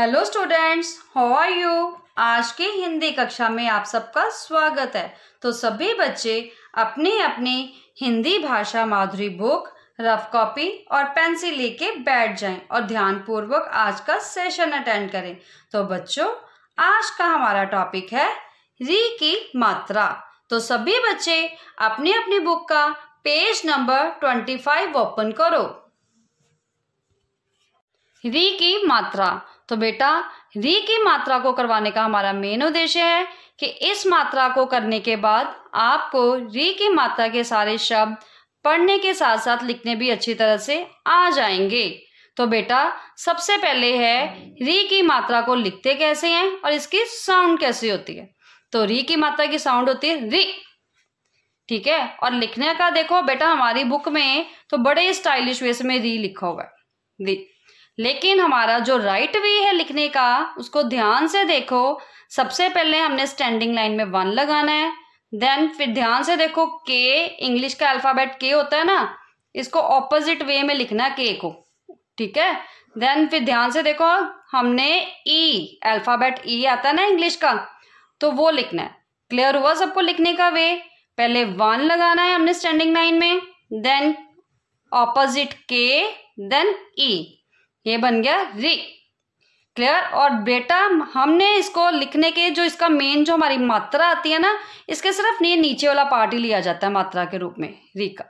hello students how are you आज के हिंदी कक्षा में आप सबका स्वागत है तो सभी बच्चे अपने अपने हिंदी भाषा माधुरी बुक रफ कॉपी और पेंसिल लेके बैठ जाएं और ध्यानपूर्वक आज का सेशन अटेंड करें तो बच्चों आज का हमारा टॉपिक है री की मात्रा तो सभी बच्चे अपने अपने बुक का page number twenty five open करो री की मात्रा तो बेटा री की मात्रा को करवाने का हमारा मेन उद्देश्य है कि इस मात्रा को करने के बाद आपको री की मात्रा के सारे शब्द पढ़ने के साथ साथ लिखने भी अच्छी तरह से आ जाएंगे तो बेटा सबसे पहले है री की मात्रा को लिखते कैसे हैं और इसकी साउंड कैसी होती है तो री की मात्रा की साउंड होती है री ठीक है और लिखने का देखो बेटा हमारी बुक में तो बड़े स्टाइलिश वे में री लिखा हुआ है री लेकिन हमारा जो राइट वे है लिखने का उसको ध्यान से देखो सबसे पहले हमने स्टैंडिंग लाइन में वन लगाना है देन फिर ध्यान से देखो के इंग्लिश का अल्फ़ाबेट के होता है ना इसको ऑपोजिट वे में लिखना के को ठीक है देन फिर ध्यान से देखो हमने ई अल्फ़ाबेट ई आता है ना इंग्लिश का तो वो लिखना है क्लियर हुआ सबको लिखने का वे पहले वन लगाना है हमने स्टैंडिंग लाइन में देन ऑपोजिट के देन ई ये बन गया री क्लियर और बेटा हमने इसको लिखने के जो इसका मेन जो हमारी मात्रा आती है ना इसके सिर्फ ये नीचे वाला पार्ट ही लिया जाता है मात्रा के रूप में री का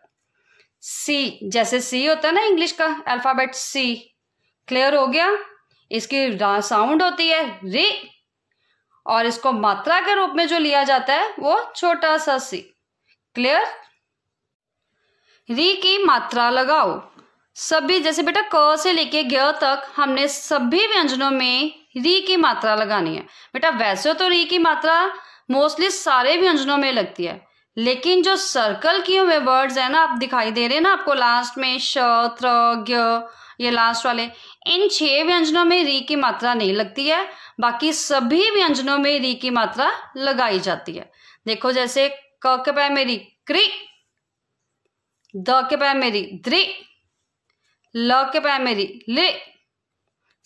सी जैसे सी होता है ना इंग्लिश का अल्फ़ाबेट सी क्लियर हो गया इसकी साउंड होती है री और इसको मात्रा के रूप में जो लिया जाता है वो छोटा सा सी क्लियर री की मात्रा लगाओ सभी जैसे बेटा क से लेके ग तक हमने सभी व्यंजनों में री की मात्रा लगानी है बेटा वैसे तो री की मात्रा मोस्टली सारे व्यंजनों में लगती है लेकिन जो सर्कल किए हुए वर्ड्स है ना आप दिखाई दे रहे हैं ना आपको लास्ट में श त्र ये लास्ट वाले इन छह व्यंजनों में री की मात्रा नहीं लगती है बाकी सभी व्यंजनों में री की मात्रा लगाई जाती है देखो जैसे क के पै मेरी क्री द के पै मेरी द्री ल के पैमेरी ले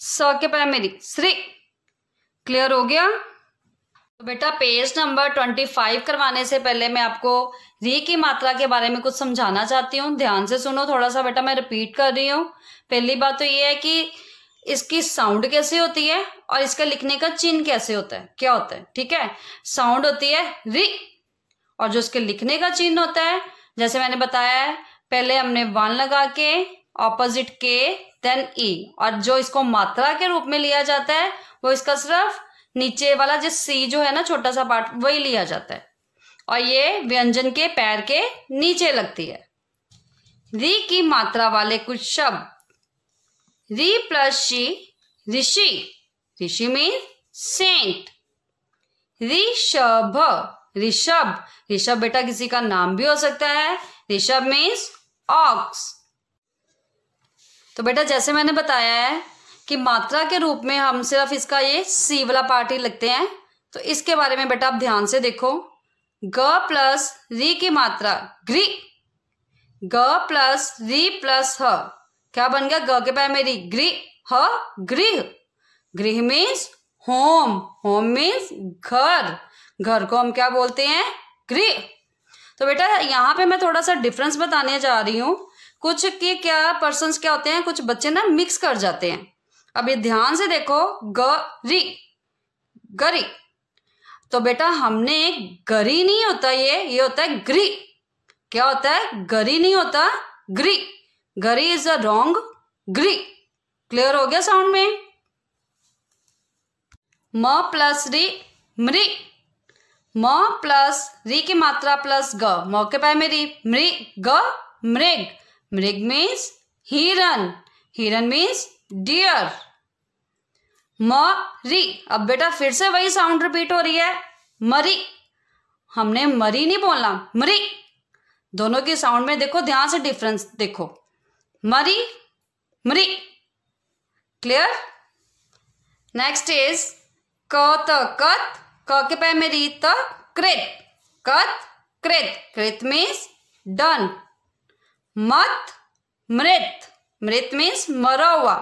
स के पैमेरी श्री क्लियर हो गया तो बेटा पेज नंबर ट्वेंटी फाइव करवाने से पहले मैं आपको री की मात्रा के बारे में कुछ समझाना चाहती हूँ ध्यान से सुनो थोड़ा सा बेटा मैं रिपीट कर रही हूँ पहली बात तो ये है कि इसकी साउंड कैसे होती है और इसका लिखने का चिन्ह कैसे होता है क्या होता है ठीक है साउंड होती है री और जो इसके लिखने का चिन्ह होता है जैसे मैंने बताया है पहले हमने वन लगा के ऑपोजिट के देन ई और जो इसको मात्रा के रूप में लिया जाता है वो इसका सिर्फ नीचे वाला जो सी जो है ना छोटा सा पार्ट वही लिया जाता है और ये व्यंजन के पैर के नीचे लगती है री की मात्रा वाले कुछ शब्द री प्लस शी ऋषि ऋषि मीन्स सेंट ऋषभ ऋषभ ऋषभ बेटा किसी का नाम भी हो सकता है ऋषभ मीन्स ऑक्स तो बेटा जैसे मैंने बताया है कि मात्रा के रूप में हम सिर्फ इसका ये सी वाला पार्ट ही लगते हैं तो इसके बारे में बेटा आप ध्यान से देखो ग प्लस री की मात्रा ग्री ग प्लस री प्लस ह क्या बन गया ग के पैर मेरी ग्री ह गृह गृह मीन्स होम होम मीन्स घर घर को हम क्या बोलते हैं गृह तो बेटा यहाँ पे मैं थोड़ा सा डिफरेंस बताने जा रही हूँ कुछ के क्या पर्सन क्या होते हैं कुछ बच्चे ना मिक्स कर जाते हैं अब ये ध्यान से देखो गरी गरी तो बेटा हमने गरी नहीं होता ये ये होता है ग्री क्या होता है गरी नहीं होता ग्री गरी इज अ रॉन्ग ग्री क्लियर हो गया साउंड में म प्लस री मृ म प्लस री की मात्रा प्लस ग मौके पाए मेरी मृ ग मृग मृग मीन्स हिरन हिरन मीन्स डियर मरी अब बेटा फिर से वही साउंड रिपीट हो रही है मरी हमने मरी नहीं बोलना मरी दोनों के साउंड में देखो ध्यान से डिफरेंस देखो मरी मरी क्लियर नेक्स्ट इज क त कत क के पे मेरी त कृत कत कृत कृत मीन्स डन मत मृत मृत मीन्स मरा हुआ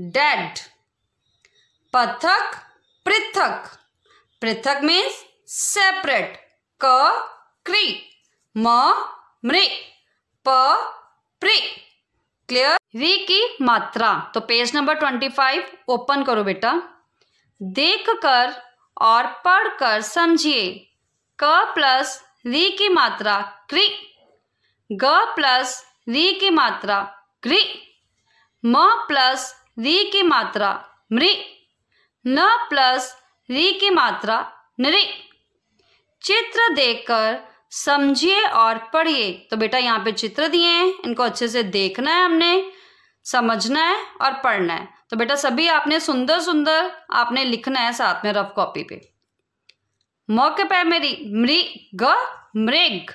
डेड पृथक पृथक पृथक मीन्स सेपरेट क क्री म मृ प प्री क्लियर री की मात्रा तो page number twenty five open करो बेटा देख कर और पढ़ कर समझिए क प्लस री की मात्रा क्री ग प्लस री की मात्रा क्री म प्लस री की मात्रा मृ न प्लस री की मात्रा नृ चित्र देखकर समझिए और पढ़िए तो बेटा यहाँ पे चित्र दिए हैं इनको अच्छे से देखना है हमने समझना है और पढ़ना है तो बेटा सभी आपने सुंदर सुंदर आपने लिखना है साथ में रफ कॉपी पे मौके पे मेरी मृग मृग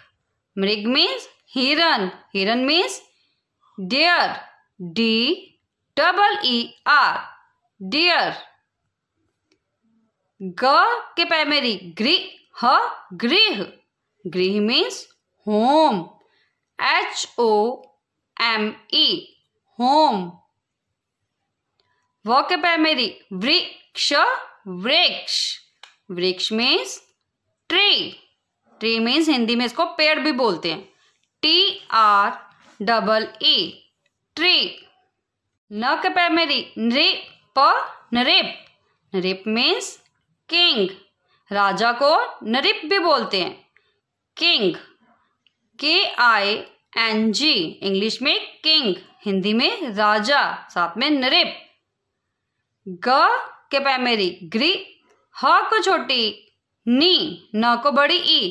मृग मीन्स हिरन हिरन means deer D double E R deer ग के पैमेरी गृह ह गृह गृह means home H O M E home व के पैमेरी वृक्ष वृक्ष वृक्ष means tree tree means Hindi में इसको पेड़ भी बोलते हैं T R double E tree न के पे मेरी प नृप नृप मीन्स किंग राजा को नृप भी बोलते हैं king K I N G English में किंग हिंदी में राजा साथ में नृप ग के पैमेरी ग्री ह को छोटी नी न को बड़ी ई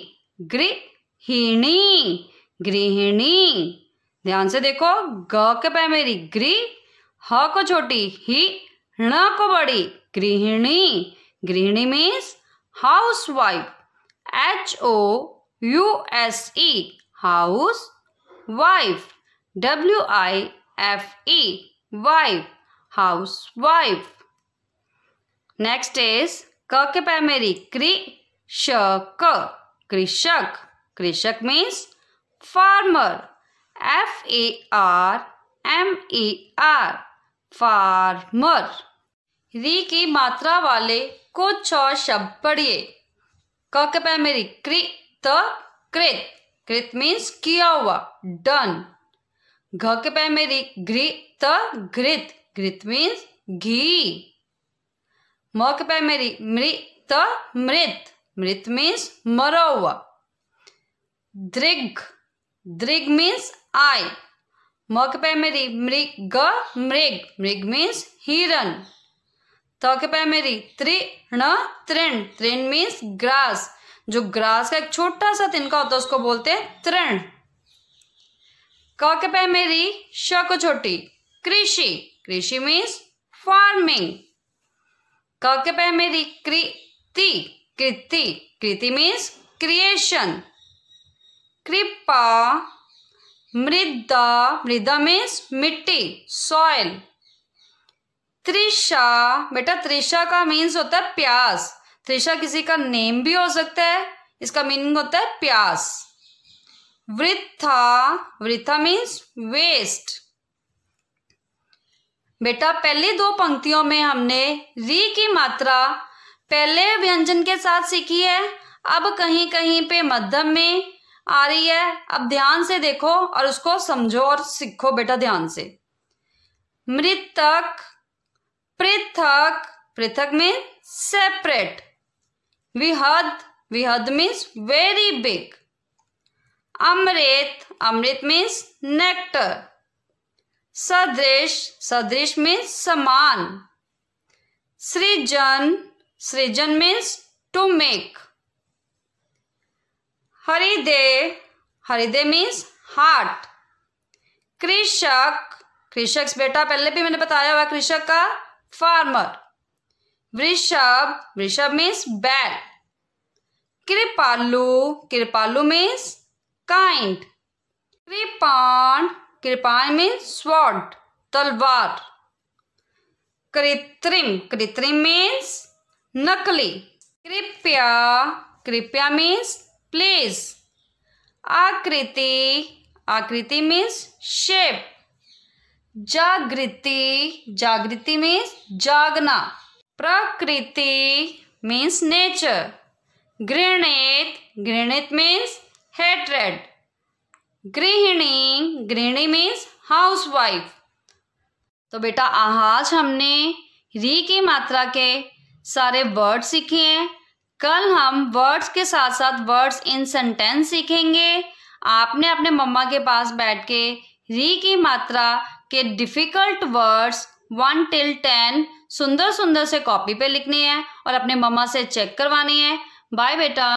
ग्री हिणी गृहिणी ध्यान से देखो ग के पे मेरी गृह ह को छोटी ही ण को बड़ी गृहिणी गृहिणी means house wife H O U S E house wife W I F E wife house wife next is क के पे मेरी कृ श कृषक कृषक means farmer F A R M A R farmer री की मात्रा वाले कुछ और शब्द पढ़िए क के पहले मेरी कृत कृत कृत मीन्स किया हुआ डन घ के पहले मेरी घृत घृत घृत मीन्स घी म के पहले मेरी मृत मृत मृत मीन्स मरा हुआ दृघ दृग मीन्स आई मक पे मेरी मृग ग मृग मृग मीन्स हिरन त के पे मेरी त्रिण त्रिण त्रिण मीन्स ग्रास जो ग्रास का एक छोटा सा तिनका होता है उसको बोलते हैं तृण क के पे मेरी श को छोटी कृषि कृषि मीन्स फार्मिंग क के पे मेरी कृति कृति कृति मीन्स क्रिएशन कृपा मृदा मृदा मीन्स मिट्टी सॉइल त्रिशा बेटा त्रिशा का मीन्स होता है प्यास त्रिशा किसी का नेम भी हो सकता है इसका मीनिंग होता है प्यास वृथा वृथा मीन्स वेस्ट बेटा पहली दो पंक्तियों में हमने री की मात्रा पहले व्यंजन के साथ सीखी है अब कहीं कहीं पे मध्यम में आ रही है अब ध्यान से देखो और उसको समझो और सीखो बेटा ध्यान से मृतक पृथक पृथक मीन सेपरेट विहद विहद मीन्स वेरी बिग अमृत अमृत मीन्स नेक्टर सदृश सदृश मीन्स समान सृजन सृजन मीन्स टू मेक हरिदे हरिदे मीन्स हार्ट कृषक कृषक बेटा पहले भी मैंने बताया हुआ कृषक का फार्मर वृषभ वृषभ मीन्स बैल कृपालु कृपालु मीन्स काइंड कृपाण कृपाण मीन्स स्वॉर्ड तलवार कृत्रिम कृत्रिम मीन्स नकली कृपया कृपया मीन्स प्लेस आकृति आकृति मीन्स शेप जागृति जागृति मीन्स जागना प्रकृति मीन्स नेचर घृणित घृणित मीन्स हेट्रेड गृहिणी गृहिणी मीन्स हाउस वाइफ तो बेटा आज हमने री की मात्रा के सारे वर्ड सीखे हैं कल हम वर्ड्स के साथ साथ वर्ड्स इन सेंटेंस सीखेंगे आपने अपने मम्मा के पास बैठ के री की मात्रा के difficult words one till ten सुंदर सुंदर से कॉपी पे लिखनी है और अपने मम्मा से चेक करवानी है बाय बेटा